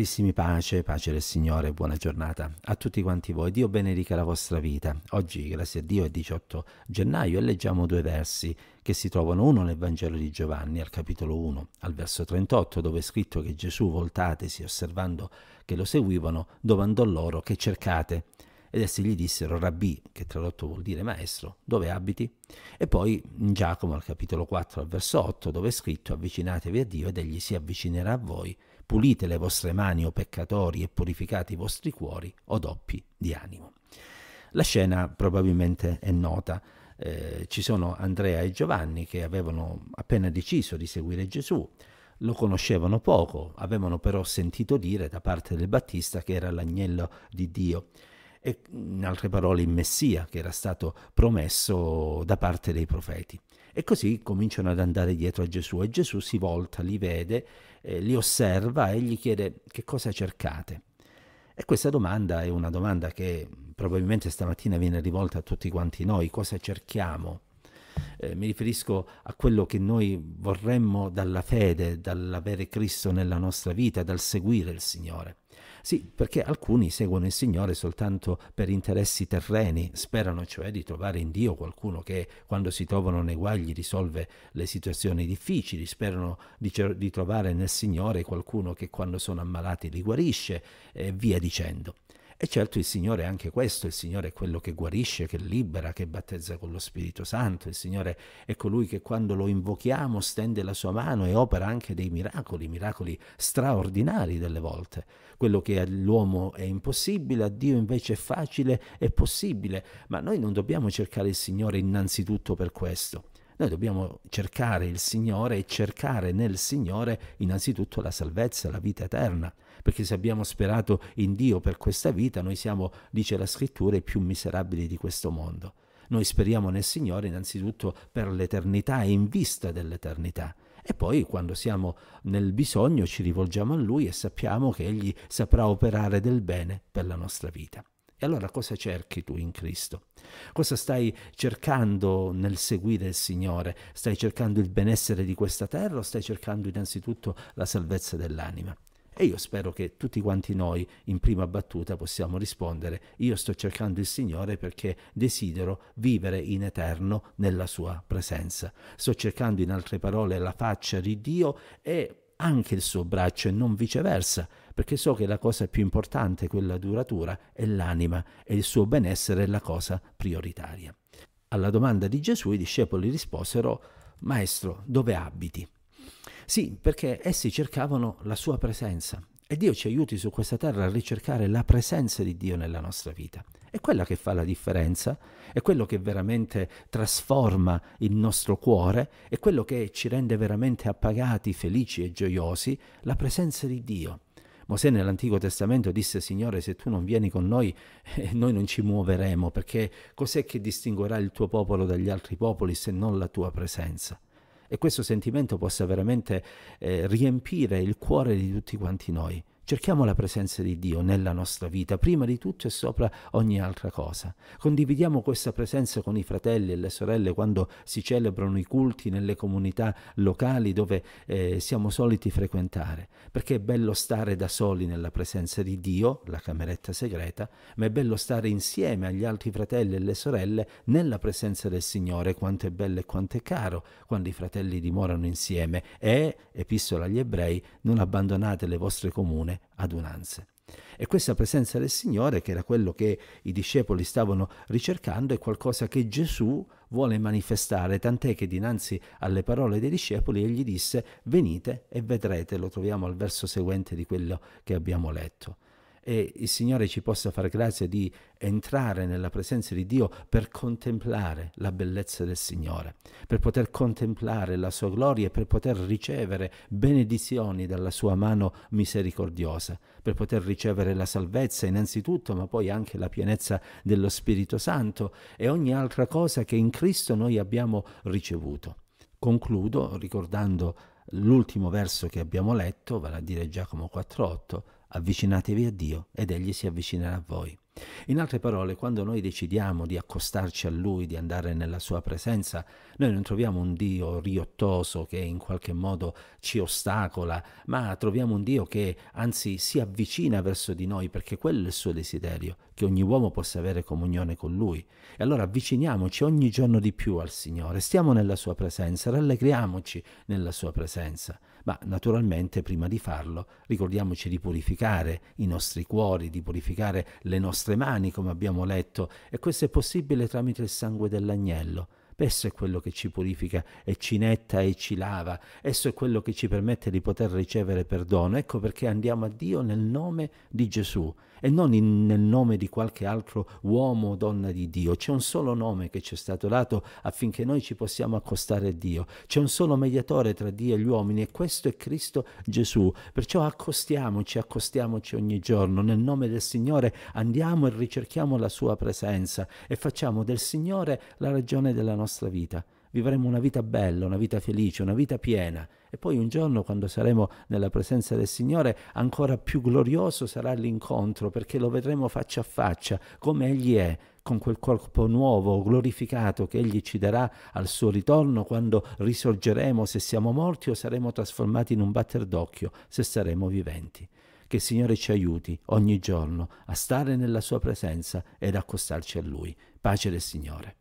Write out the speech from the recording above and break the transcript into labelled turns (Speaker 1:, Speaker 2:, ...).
Speaker 1: Carissimi pace, pace del Signore, buona giornata a tutti quanti voi. Dio benedica la vostra vita. Oggi, grazie a Dio, è 18 gennaio e leggiamo due versi che si trovano uno nel Vangelo di Giovanni, al capitolo 1, al verso 38, dove è scritto che Gesù, voltatesi, osservando che lo seguivano, domandò loro che cercate. Ed essi gli dissero, Rabbi, che tradotto vuol dire maestro, dove abiti? E poi in Giacomo, al capitolo 4, al verso 8, dove è scritto, avvicinatevi a Dio ed egli si avvicinerà a voi pulite le vostre mani, o peccatori, e purificate i vostri cuori, o doppi di animo. La scena probabilmente è nota. Eh, ci sono Andrea e Giovanni che avevano appena deciso di seguire Gesù, lo conoscevano poco, avevano però sentito dire da parte del Battista che era l'agnello di Dio e in altre parole il Messia che era stato promesso da parte dei profeti. E così cominciano ad andare dietro a Gesù e Gesù si volta, li vede, eh, li osserva e gli chiede che cosa cercate. E questa domanda è una domanda che probabilmente stamattina viene rivolta a tutti quanti noi, cosa cerchiamo? Eh, mi riferisco a quello che noi vorremmo dalla fede, dall'avere Cristo nella nostra vita, dal seguire il Signore. Sì, perché alcuni seguono il Signore soltanto per interessi terreni, sperano cioè di trovare in Dio qualcuno che quando si trovano nei guagli risolve le situazioni difficili, sperano di, di trovare nel Signore qualcuno che quando sono ammalati li guarisce e via dicendo. E certo il Signore è anche questo, il Signore è quello che guarisce, che libera, che battezza con lo Spirito Santo, il Signore è colui che quando lo invochiamo stende la sua mano e opera anche dei miracoli, miracoli straordinari delle volte. Quello che all'uomo è impossibile, a Dio invece è facile e possibile, ma noi non dobbiamo cercare il Signore innanzitutto per questo. Noi dobbiamo cercare il Signore e cercare nel Signore innanzitutto la salvezza, la vita eterna, perché se abbiamo sperato in Dio per questa vita, noi siamo, dice la scrittura, i più miserabili di questo mondo. Noi speriamo nel Signore innanzitutto per l'eternità e in vista dell'eternità. E poi quando siamo nel bisogno ci rivolgiamo a Lui e sappiamo che Egli saprà operare del bene per la nostra vita. E allora cosa cerchi tu in Cristo? Cosa stai cercando nel seguire il Signore? Stai cercando il benessere di questa terra o stai cercando innanzitutto la salvezza dell'anima? E io spero che tutti quanti noi in prima battuta possiamo rispondere, io sto cercando il Signore perché desidero vivere in eterno nella sua presenza. Sto cercando in altre parole la faccia di Dio e anche il suo braccio e non viceversa, perché so che la cosa più importante, quella duratura, è l'anima e il suo benessere è la cosa prioritaria. Alla domanda di Gesù i discepoli risposero, Maestro, dove abiti? Sì, perché essi cercavano la sua presenza, e Dio ci aiuti su questa terra a ricercare la presenza di Dio nella nostra vita. È quella che fa la differenza, è quello che veramente trasforma il nostro cuore, è quello che ci rende veramente appagati, felici e gioiosi, la presenza di Dio. Mosè nell'Antico Testamento disse Signore se tu non vieni con noi eh, noi non ci muoveremo perché cos'è che distinguerà il tuo popolo dagli altri popoli se non la tua presenza? e questo sentimento possa veramente eh, riempire il cuore di tutti quanti noi. Cerchiamo la presenza di Dio nella nostra vita, prima di tutto e sopra ogni altra cosa. Condividiamo questa presenza con i fratelli e le sorelle quando si celebrano i culti nelle comunità locali dove eh, siamo soliti frequentare, perché è bello stare da soli nella presenza di Dio, la cameretta segreta, ma è bello stare insieme agli altri fratelli e le sorelle nella presenza del Signore, quanto è bello e quanto è caro quando i fratelli dimorano insieme e, epistola agli ebrei, non abbandonate le vostre comune adunanze. E questa presenza del Signore, che era quello che i discepoli stavano ricercando, è qualcosa che Gesù vuole manifestare, tant'è che dinanzi alle parole dei discepoli egli disse venite e vedrete, lo troviamo al verso seguente di quello che abbiamo letto e il Signore ci possa far grazia di entrare nella presenza di Dio per contemplare la bellezza del Signore, per poter contemplare la sua gloria e per poter ricevere benedizioni dalla sua mano misericordiosa, per poter ricevere la salvezza innanzitutto, ma poi anche la pienezza dello Spirito Santo e ogni altra cosa che in Cristo noi abbiamo ricevuto. Concludo ricordando l'ultimo verso che abbiamo letto, vale a dire Giacomo 4.8, avvicinatevi a Dio ed Egli si avvicinerà a voi. In altre parole, quando noi decidiamo di accostarci a Lui, di andare nella Sua presenza, noi non troviamo un Dio riottoso che in qualche modo ci ostacola, ma troviamo un Dio che anzi si avvicina verso di noi perché quello è il suo desiderio, che ogni uomo possa avere comunione con Lui. E allora avviciniamoci ogni giorno di più al Signore, stiamo nella Sua presenza, rallegriamoci nella Sua presenza. Ma naturalmente prima di farlo ricordiamoci di purificare i nostri cuori, di purificare le nostre mani, come abbiamo letto, e questo è possibile tramite il sangue dell'agnello. Esso è quello che ci purifica e ci netta e ci lava. Esso è quello che ci permette di poter ricevere perdono. Ecco perché andiamo a Dio nel nome di Gesù e non in, nel nome di qualche altro uomo o donna di Dio. C'è un solo nome che ci è stato dato affinché noi ci possiamo accostare a Dio. C'è un solo mediatore tra Dio e gli uomini e questo è Cristo Gesù. Perciò accostiamoci, accostiamoci ogni giorno. Nel nome del Signore andiamo e ricerchiamo la sua presenza e facciamo del Signore la ragione della nostra nostra vita. Vivremo una vita bella, una vita felice, una vita piena e poi un giorno quando saremo nella presenza del Signore ancora più glorioso sarà l'incontro perché lo vedremo faccia a faccia come Egli è, con quel corpo nuovo, glorificato che Egli ci darà al suo ritorno quando risorgeremo se siamo morti o saremo trasformati in un batter d'occhio se saremo viventi. Che il Signore ci aiuti ogni giorno a stare nella Sua presenza ed accostarci a Lui. Pace del Signore.